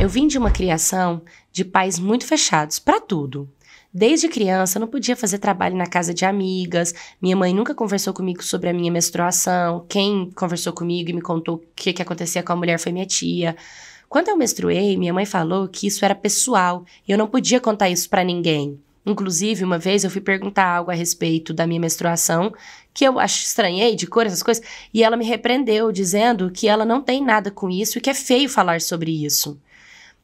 Eu vim de uma criação de pais muito fechados para tudo. Desde criança, eu não podia fazer trabalho na casa de amigas. Minha mãe nunca conversou comigo sobre a minha menstruação. Quem conversou comigo e me contou o que, que acontecia com a mulher foi minha tia. Quando eu menstruei, minha mãe falou que isso era pessoal e eu não podia contar isso para ninguém. Inclusive, uma vez eu fui perguntar algo a respeito da minha menstruação, que eu acho estranhei de cor, essas coisas, e ela me repreendeu, dizendo que ela não tem nada com isso e que é feio falar sobre isso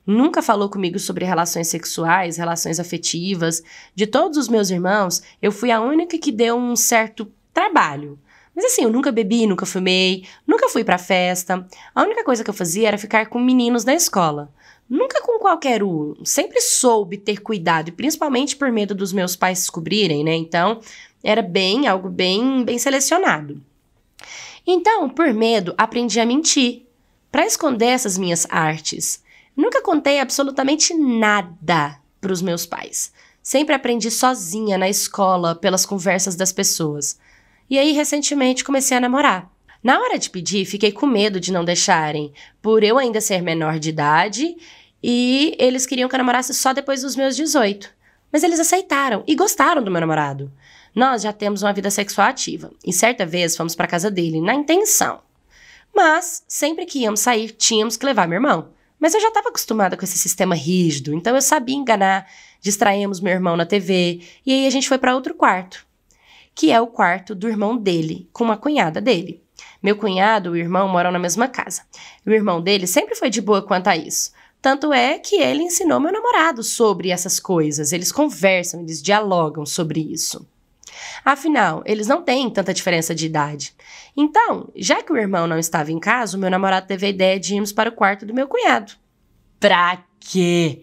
nunca falou comigo sobre relações sexuais, relações afetivas. De todos os meus irmãos, eu fui a única que deu um certo trabalho. Mas assim, eu nunca bebi, nunca fumei, nunca fui pra festa. A única coisa que eu fazia era ficar com meninos na escola. Nunca com qualquer um. Sempre soube ter cuidado, e principalmente por medo dos meus pais descobrirem, né? Então, era bem, algo bem, bem selecionado. Então, por medo, aprendi a mentir para esconder essas minhas artes. Nunca contei absolutamente nada para os meus pais. Sempre aprendi sozinha na escola, pelas conversas das pessoas. E aí, recentemente, comecei a namorar. Na hora de pedir, fiquei com medo de não deixarem, por eu ainda ser menor de idade e eles queriam que eu namorasse só depois dos meus 18. Mas eles aceitaram e gostaram do meu namorado. Nós já temos uma vida sexual ativa e certa vez fomos para casa dele na intenção. Mas sempre que íamos sair, tínhamos que levar meu irmão. Mas eu já estava acostumada com esse sistema rígido, então eu sabia enganar. Distraímos meu irmão na TV e aí a gente foi para outro quarto, que é o quarto do irmão dele com uma cunhada dele. Meu cunhado e o irmão moram na mesma casa. O irmão dele sempre foi de boa quanto a isso. Tanto é que ele ensinou meu namorado sobre essas coisas. Eles conversam, eles dialogam sobre isso. Afinal, eles não têm tanta diferença de idade. Então, já que o irmão não estava em casa, o meu namorado teve a ideia de irmos para o quarto do meu cunhado. Pra quê?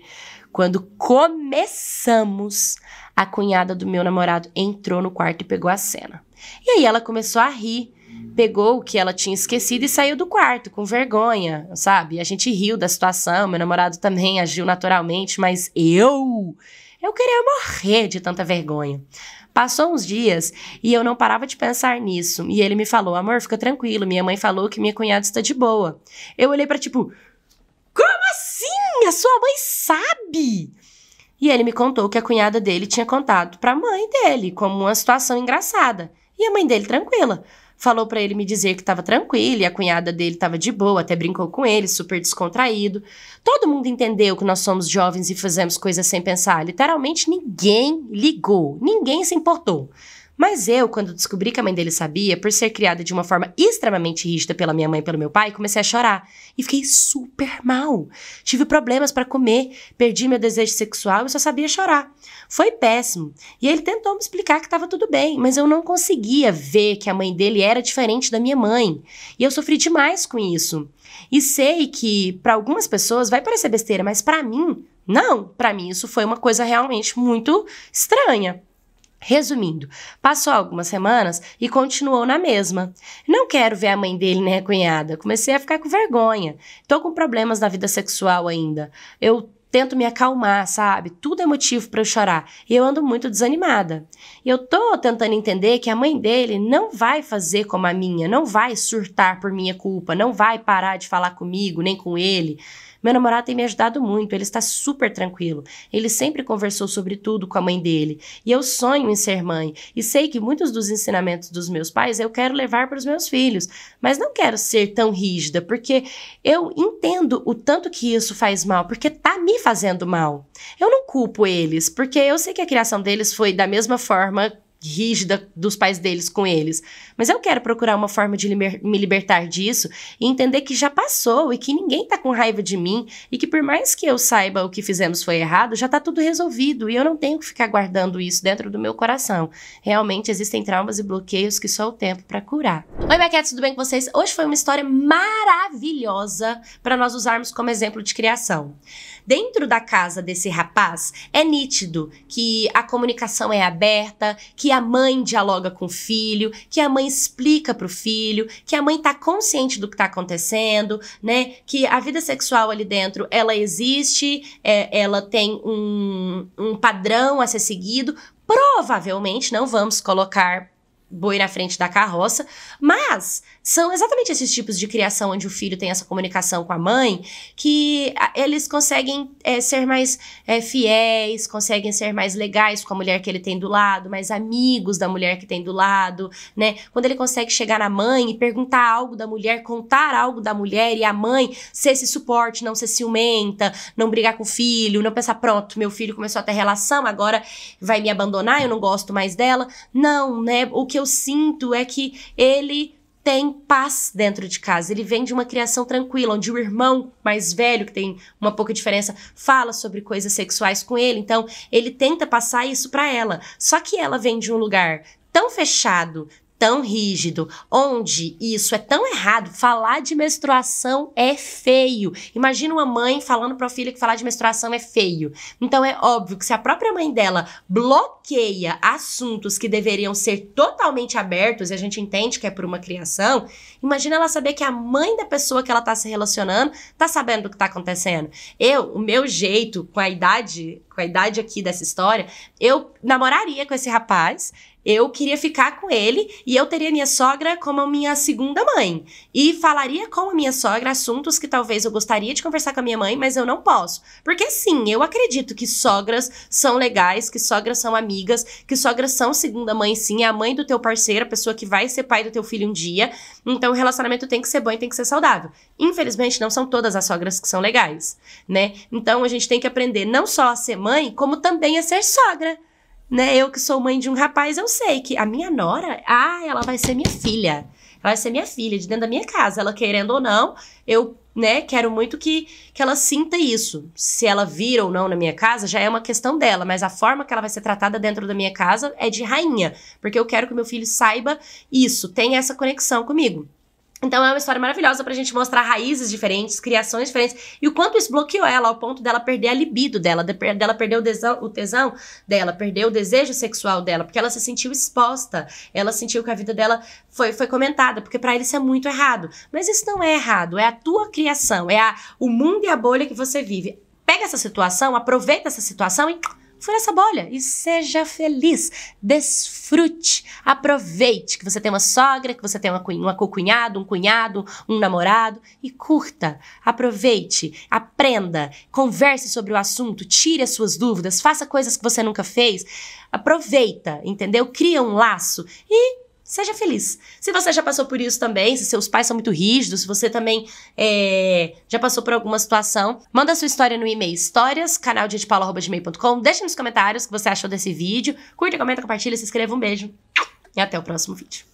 Quando começamos, a cunhada do meu namorado entrou no quarto e pegou a cena. E aí ela começou a rir, pegou o que ela tinha esquecido e saiu do quarto com vergonha, sabe? A gente riu da situação, meu namorado também agiu naturalmente, mas eu eu queria morrer de tanta vergonha. Passou uns dias e eu não parava de pensar nisso. E ele me falou: amor, fica tranquilo, minha mãe falou que minha cunhada está de boa. Eu olhei para tipo: como assim? A sua mãe sabe? E ele me contou que a cunhada dele tinha contado para a mãe dele, como uma situação engraçada. E a mãe dele tranquila falou para ele me dizer que estava tranquilo e a cunhada dele estava de boa, até brincou com ele, super descontraído. Todo mundo entendeu que nós somos jovens e fazemos coisas sem pensar. Literalmente ninguém ligou, ninguém se importou. Mas eu, quando descobri que a mãe dele sabia, por ser criada de uma forma extremamente rígida pela minha mãe e pelo meu pai, comecei a chorar. E fiquei super mal. Tive problemas para comer, perdi meu desejo sexual e só sabia chorar. Foi péssimo. E ele tentou me explicar que estava tudo bem, mas eu não conseguia ver que a mãe dele era diferente da minha mãe. E eu sofri demais com isso. E sei que para algumas pessoas vai parecer besteira, mas para mim, não. Para mim isso foi uma coisa realmente muito estranha. Resumindo, passou algumas semanas e continuou na mesma. Não quero ver a mãe dele nem né, a cunhada. Comecei a ficar com vergonha. Tô com problemas na vida sexual ainda. Eu tento me acalmar, sabe? Tudo é motivo para eu chorar. E eu ando muito desanimada. E eu tô tentando entender que a mãe dele não vai fazer como a minha, não vai surtar por minha culpa, não vai parar de falar comigo, nem com ele. Meu namorado tem me ajudado muito, ele está super tranquilo. Ele sempre conversou sobre tudo com a mãe dele. E eu sonho em ser mãe. E sei que muitos dos ensinamentos dos meus pais eu quero levar para os meus filhos. Mas não quero ser tão rígida, porque eu entendo o tanto que isso faz mal, porque tá me fazendo mal. Eu não culpo eles, porque eu sei que a criação deles foi da mesma forma rígida dos pais deles com eles. Mas eu quero procurar uma forma de liber me libertar disso e entender que já passou e que ninguém tá com raiva de mim e que por mais que eu saiba o que fizemos foi errado, já tá tudo resolvido e eu não tenho que ficar guardando isso dentro do meu coração. Realmente existem traumas e bloqueios que só o tempo para curar. Oi, Maquete, tudo bem com vocês? Hoje foi uma história maravilhosa para nós usarmos como exemplo de criação. Dentro da casa desse rapaz, é nítido que a comunicação é aberta, que a mãe dialoga com o filho, que a mãe explica para o filho, que a mãe está consciente do que está acontecendo, né? Que a vida sexual ali dentro, ela existe, é, ela tem um, um padrão a ser seguido. Provavelmente, não vamos colocar boi na frente da carroça, mas são exatamente esses tipos de criação onde o filho tem essa comunicação com a mãe que eles conseguem é, ser mais é, fiéis, conseguem ser mais legais com a mulher que ele tem do lado, mais amigos da mulher que tem do lado, né? Quando ele consegue chegar na mãe e perguntar algo da mulher, contar algo da mulher e a mãe ser esse suporte, não ser ciumenta, não brigar com o filho, não pensar, pronto, meu filho começou a ter relação, agora vai me abandonar, eu não gosto mais dela. Não, né? O que eu eu sinto é que ele tem paz dentro de casa. Ele vem de uma criação tranquila, onde o irmão mais velho, que tem uma pouca diferença, fala sobre coisas sexuais com ele. Então, ele tenta passar isso para ela. Só que ela vem de um lugar tão fechado, tão rígido, onde isso é tão errado. Falar de menstruação é feio. Imagina uma mãe falando para o filho que falar de menstruação é feio. Então é óbvio que se a própria mãe dela bloqueia assuntos que deveriam ser totalmente abertos, e a gente entende que é por uma criação, imagina ela saber que a mãe da pessoa que ela tá se relacionando tá sabendo do que tá acontecendo. Eu, o meu jeito com a idade com a idade aqui dessa história, eu namoraria com esse rapaz, eu queria ficar com ele e eu teria minha sogra como a minha segunda mãe. E falaria com a minha sogra assuntos que talvez eu gostaria de conversar com a minha mãe, mas eu não posso. Porque sim, eu acredito que sogras são legais, que sogras são amigas, que sogras são segunda mãe, sim, é a mãe do teu parceiro, a pessoa que vai ser pai do teu filho um dia. Então o relacionamento tem que ser bom e tem que ser saudável. Infelizmente, não são todas as sogras que são legais, né? Então a gente tem que aprender não só a ser mãe, como também é ser sogra. Né? Eu que sou mãe de um rapaz, eu sei que a minha nora, ah, ela vai ser minha filha. Ela vai ser minha filha de dentro da minha casa. Ela querendo ou não, eu né, quero muito que, que ela sinta isso. Se ela vir ou não na minha casa, já é uma questão dela, mas a forma que ela vai ser tratada dentro da minha casa é de rainha, porque eu quero que meu filho saiba isso, tenha essa conexão comigo. Então é uma história maravilhosa pra gente mostrar raízes diferentes, criações diferentes e o quanto isso bloqueou ela ao ponto dela perder a libido dela, dela perder o tesão, o tesão dela, perder o desejo sexual dela, porque ela se sentiu exposta, ela sentiu que a vida dela foi, foi comentada, porque para ele isso é muito errado. Mas isso não é errado, é a tua criação, é a, o mundo e a bolha que você vive. Pega essa situação, aproveita essa situação e fura essa bolha e seja feliz. Desfrute, aproveite que você tem uma sogra, que você tem uma, uma cunhado, um cunhado, um namorado e curta. Aproveite, aprenda, converse sobre o assunto, tire as suas dúvidas, faça coisas que você nunca fez. Aproveita, entendeu? Cria um laço e Seja feliz. Se você já passou por isso também, se seus pais são muito rígidos, se você também é, já passou por alguma situação, manda sua história no e-mail histórias, canal de gmail.com. Deixa nos comentários o que você achou desse vídeo. Curta, comenta, compartilha, se inscreva. Um beijo e até o próximo vídeo.